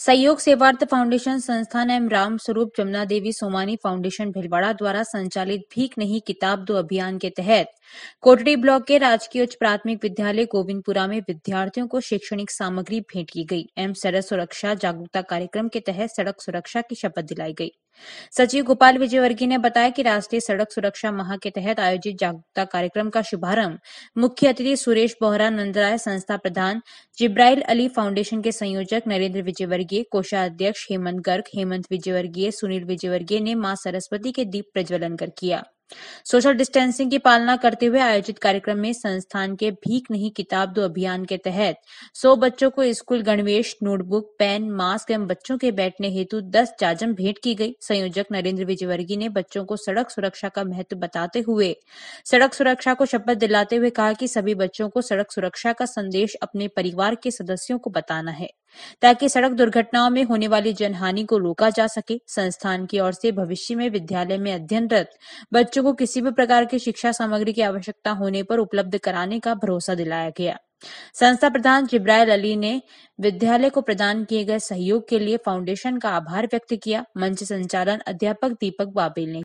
सहयोग सेवार्थ फाउंडेशन संस्थान एवं राम स्वरूप जमुना देवी सोमानी फाउंडेशन भिलवाड़ा द्वारा संचालित भीख नहीं किताब दो अभियान के तहत कोटड़ी ब्लॉक के राजकीय उच्च प्राथमिक विद्यालय गोविंदपुरा में विद्यार्थियों को शैक्षणिक सामग्री भेंट की गई एवं सड़क सुरक्षा जागरूकता कार्यक्रम के तहत सड़क सुरक्षा की शपथ दिलाई गई सचिव गोपाल विजयवर्गीय ने बताया कि राष्ट्रीय सड़क सुरक्षा माह के तहत आयोजित जागरूकता कार्यक्रम का शुभारंभ मुख्य अतिथि सुरेश बोहरा नंदराय संस्था प्रधान जिब्राइल अली फाउंडेशन के संयोजक नरेंद्र विजयवर्गीय विजयवर्गीय कोषाध्यक्ष हेमंत गर्ग हेमंत विजयवर्गीय सुनील विजयवर्गीय ने मां सरस्वती के दीप प्रज्वलन कर किया सोशल डिस्टेंसिंग की पालना करते हुए आयोजित कार्यक्रम में संस्थान के भीख नहीं किताब दो अभियान के तहत 100 बच्चों को स्कूल गणवेश नोटबुक पेन मास्क एवं बच्चों के बैठने हेतु 10 जाजम भेंट की गई संयोजक नरेंद्र विजयवर्गीय ने बच्चों को सड़क सुरक्षा का महत्व बताते हुए सड़क सुरक्षा को शपथ दिलाते हुए कहा कि सभी बच्चों को सड़क सुरक्षा का संदेश अपने परिवार के सदस्यों को बताना है ताकि सड़क दुर्घटनाओं में होने वाली जनहानि को रोका जा सके संस्थान की ओर से भविष्य में विद्यालय में अध्ययनरत बच्चों को किसी भी प्रकार की शिक्षा सामग्री की आवश्यकता होने पर उपलब्ध कराने का भरोसा दिलाया गया संस्था प्रधान जिब्राइल अली ने विद्यालय को प्रदान किए गए सहयोग के लिए फाउंडेशन का आभार व्यक्त किया मंच संचालन अध्यापक दीपक बाबेल ने